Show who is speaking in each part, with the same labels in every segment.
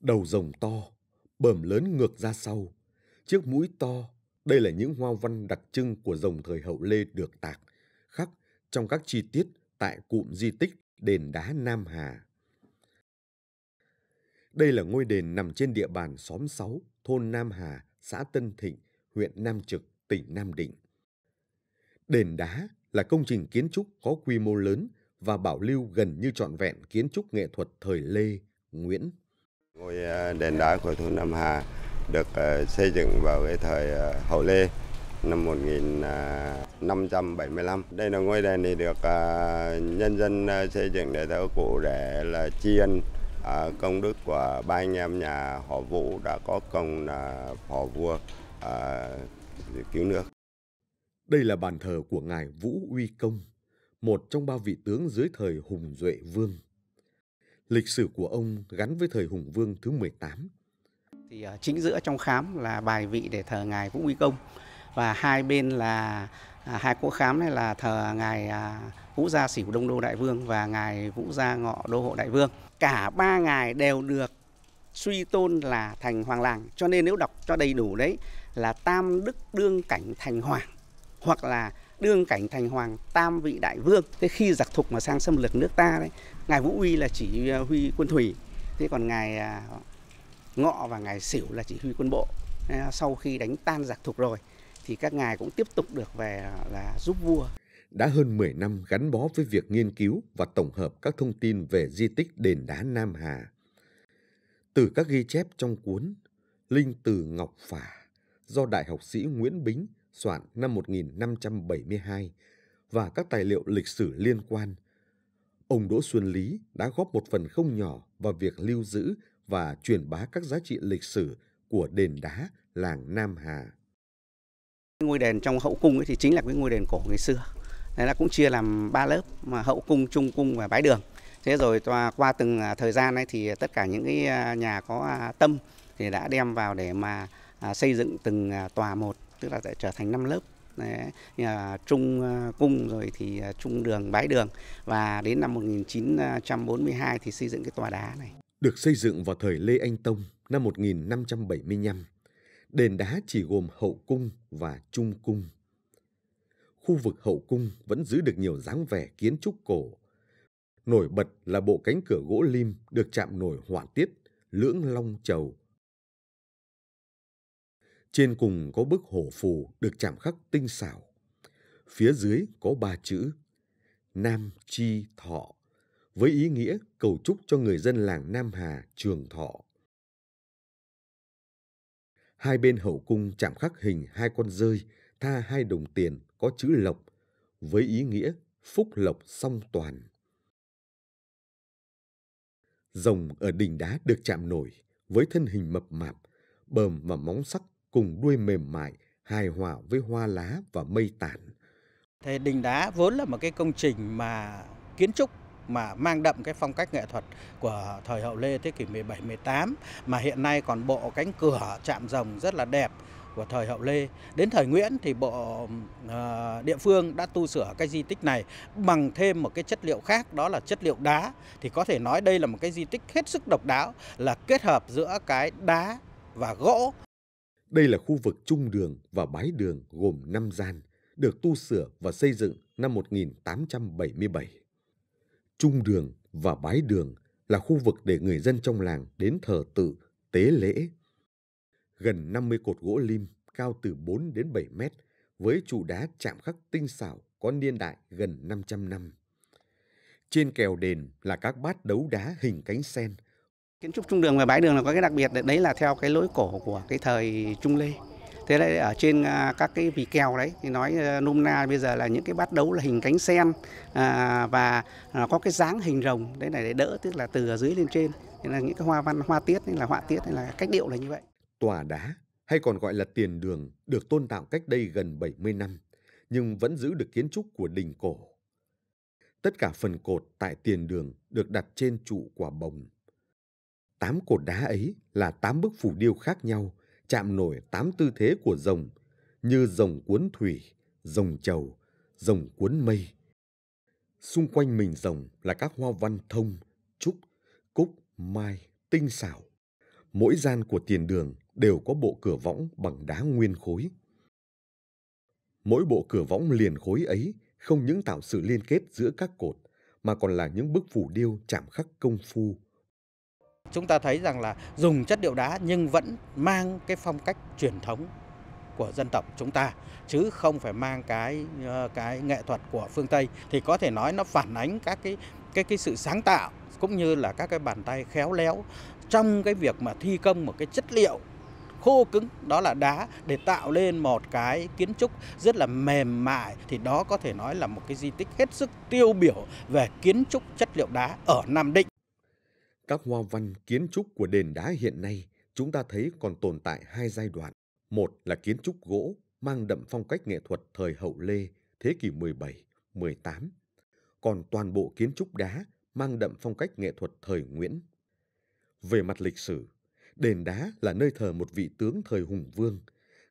Speaker 1: Đầu rồng to, bờm lớn ngược ra sau, chiếc mũi to, đây là những hoa văn đặc trưng của rồng thời hậu Lê được tạc, khắc trong các chi tiết tại cụm di tích đền đá Nam Hà. Đây là ngôi đền nằm trên địa bàn xóm 6, thôn Nam Hà, xã Tân Thịnh, huyện Nam Trực, tỉnh Nam Định. Đền đá là công trình kiến trúc có quy mô lớn và bảo lưu gần như trọn vẹn kiến trúc nghệ thuật thời Lê, Nguyễn. Ngôi ờ, đền đá của thôn Nam Hà được ờ, xây dựng vào cái thời ờ, Hậu Lê năm 1575. À, Đây là ngôi đền thì được à, nhân dân xây dựng để thờ cụ để là tri ân à, công đức của ba anh em nhà họ Vũ đã có công là phò vua cứu nước. Đây là bàn thờ của ngài Vũ Uy Công, một trong ba vị tướng dưới thời Hùng Duệ Vương. Lịch sử của ông gắn với thời Hùng Vương thứ 18. Thì ờ, chính giữa trong khám là bài vị để thờ ngài Vũ Uy
Speaker 2: Công và hai bên là à, hai cỗ khám này là thờ ngài à, Vũ Gia Sửu Đông Đô Đại Vương và ngài Vũ Gia Ngọ Đô Hộ Đại Vương. Cả ba ngài đều được suy tôn là thành hoàng làng. Cho nên nếu đọc cho đầy đủ đấy là Tam Đức Đương Cảnh Thành Hoàng hoặc là đương cảnh thành hoàng tam vị đại vương thế khi giặc thục mà sang xâm lược nước ta đấy ngài vũ huy là chỉ à, huy quân thủy thế còn ngài à, ngọ và ngài sửu là chỉ huy quân bộ sau khi đánh tan giặc thục rồi thì các ngài cũng tiếp tục được về à, là giúp vua
Speaker 1: đã hơn 10 năm gắn bó với việc nghiên cứu và tổng hợp các thông tin về di tích đền đá Nam Hà. Từ các ghi chép trong cuốn Linh từ Ngọc Phả do Đại học sĩ Nguyễn Bính soạn năm 1572 và các tài liệu lịch sử liên quan, ông Đỗ Xuân Lý đã góp một phần không nhỏ vào việc lưu giữ và truyền bá các giá trị lịch sử của đền đá làng Nam Hà.
Speaker 2: Ngôi đền trong hậu cung ấy thì chính là cái ngôi đền cổ ngày xưa. Đấy là cũng chia làm ba lớp mà hậu cung, trung cung và bái đường. Thế rồi qua từng à, thời gian ấy thì tất cả những cái à, nhà có à, tâm thì đã đem vào để mà xây dựng từng tòa một tức là sẽ trở thành 5 lớp Đấy, trung ờ, cung rồi thì ờ, trung đường bái đường và đến năm 1942 thì xây dựng cái tòa đá này.
Speaker 1: Được xây dựng vào thời Lê Anh Tông năm 1575, đền đá chỉ gồm hậu cung và trung cung. Khu vực hậu cung vẫn giữ được nhiều dáng vẻ kiến trúc cổ. Nổi bật là bộ cánh cửa gỗ lim được chạm nổi họa tiết lưỡng long chầu trên cùng có bức hổ phù được chạm khắc tinh xảo. Phía dưới có ba chữ Nam Chi Thọ với ý nghĩa cầu chúc cho người dân làng Nam Hà trường thọ. Hai bên hậu cung chạm khắc hình hai con rơi, tha hai đồng tiền có chữ lộc với ý nghĩa phúc lộc song toàn. Rồng ở đỉnh đá được chạm nổi với thân hình mập mạp, bờm và móng sắc cùng đuôi mềm mại, hài hòa với hoa lá và mây tản.
Speaker 3: Thế đình đá vốn là một cái công trình mà kiến trúc mà mang đậm cái phong cách nghệ thuật của thời hậu Lê thế kỷ 17 18 mà hiện nay còn bộ cánh cửa chạm rồng rất là đẹp của thời hậu Lê. Đến thời Nguyễn thì bộ uh, địa phương đã tu sửa cái di tích này bằng thêm một cái chất liệu khác đó là chất liệu đá. Thì có thể nói đây là một cái di tích hết sức độc đáo là kết hợp giữa cái đá
Speaker 1: và gỗ. Đây là khu vực trung đường và bái đường gồm 5 gian, được tu sửa và xây dựng năm 1877. Trung đường và bái đường là khu vực để người dân trong làng đến thờ tự, tế lễ. Gần 50 cột gỗ lim cao từ 4 đến 7 mét với trụ đá chạm khắc tinh xảo có niên đại gần 500 năm. Trên kèo đền là các bát đấu đá hình cánh sen – Kiến trúc trung
Speaker 2: đường và bãi đường là có cái đặc biệt đấy là theo cái lối cổ của cái thời Trung Lê. Thế đấy ở trên à, các cái vì kèo đấy thì nói à, nôm na bây giờ là những cái bát đấu là hình cánh sen à, và có cái dáng hình rồng đấy này để đỡ tức là từ ở dưới lên trên. Thế là những cái hoa văn hoa tiết hay là họa tiết hay là cách điệu là như vậy.
Speaker 1: Tòa đá hay còn gọi là tiền đường được tôn tạo cách đây gần 70 năm nhưng vẫn giữ được kiến trúc của đình cổ. Tất cả phần cột tại tiền đường được đặt trên trụ quả bồng. Tám cột đá ấy là tám bức phù điêu khác nhau, chạm nổi tám tư thế của rồng, như rồng cuốn thủy, rồng trầu, rồng cuốn mây. Xung quanh mình rồng là các hoa văn thông, trúc, cúc, mai, tinh xảo. Mỗi gian của tiền đường đều có bộ cửa võng bằng đá nguyên khối. Mỗi bộ cửa võng liền khối ấy không những tạo sự liên kết giữa các cột mà còn là những bức phù điêu chạm khắc công phu, Chúng ta thấy
Speaker 3: rằng là dùng chất liệu đá nhưng vẫn mang cái phong cách truyền thống của dân tộc chúng ta chứ không phải mang cái ờ, cái nghệ thuật của phương Tây thì có thể nói nó phản ánh các cái cái cái sự sáng tạo cũng như là các cái bàn tay khéo léo trong cái việc mà thi công một cái chất liệu khô cứng đó là đá để tạo lên một cái kiến trúc rất là mềm mại thì đó có thể nói là một cái di tích hết sức tiêu
Speaker 1: biểu về kiến trúc chất liệu đá ở Nam Định các hoa văn kiến trúc của đền đá hiện nay chúng ta thấy còn tồn tại hai giai đoạn. Một là kiến trúc gỗ mang đậm phong cách nghệ thuật thời hậu Lê, thế kỷ 17, 18. Còn toàn bộ kiến trúc đá mang đậm phong cách nghệ thuật thời Nguyễn. Về mặt lịch sử, đền đá là nơi thờ một vị tướng thời Hùng Vương,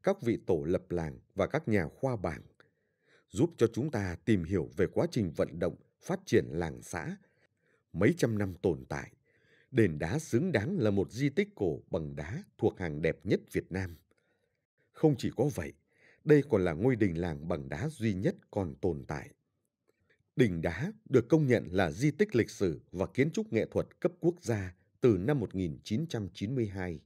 Speaker 1: các vị tổ lập làng và các nhà khoa bảng, giúp cho chúng ta tìm hiểu về quá trình vận động, phát triển làng xã, mấy trăm năm tồn tại đền đá xứng đáng là một di tích cổ bằng đá thuộc hàng đẹp nhất Việt Nam. Không chỉ có vậy, đây còn là ngôi đình làng bằng đá duy nhất còn tồn tại. Đình đá được công nhận là di tích lịch sử và kiến trúc nghệ thuật cấp quốc gia từ năm 1992.